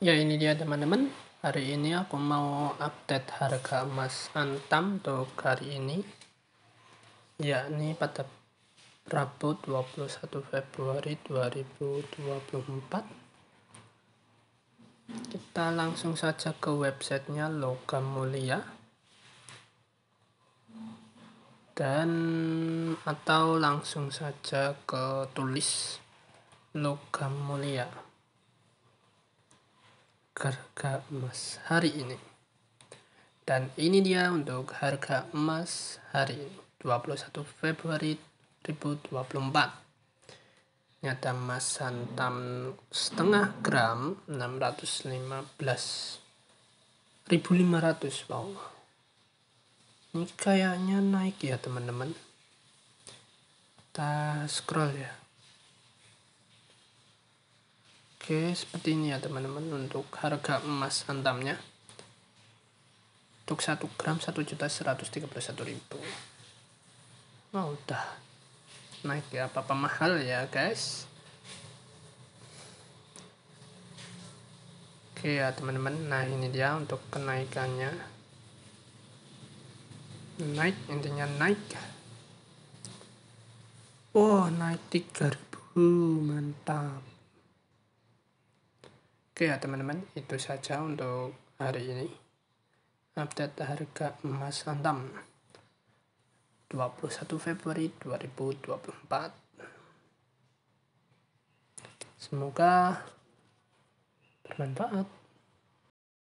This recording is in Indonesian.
Ya ini dia teman-teman Hari ini aku mau update harga emas Antam untuk hari ini yakni pada Rabu 21 Februari 2024 Kita langsung saja ke websitenya Logam Mulia dan atau langsung saja ke tulis Logam Mulia harga emas hari ini. Dan ini dia untuk harga emas hari ini, 21 Februari 2024. Nyata emas santam setengah gram 615 1500 wow ini kayaknya naik ya teman-teman kita scroll ya Oke, seperti ini ya teman-teman untuk harga emas antamnya. Untuk 1 gram juta satu ribu. oh, udah naik ya, apa-apa mahal ya, guys. Oke ya, teman-teman. Nah, ini dia untuk kenaikannya. Naik, intinya naik. Oh, naik 3000. Mantap. Oke ya teman-teman, itu saja untuk hari ini. Update harga emas antam 21 Februari 2024. Semoga bermanfaat.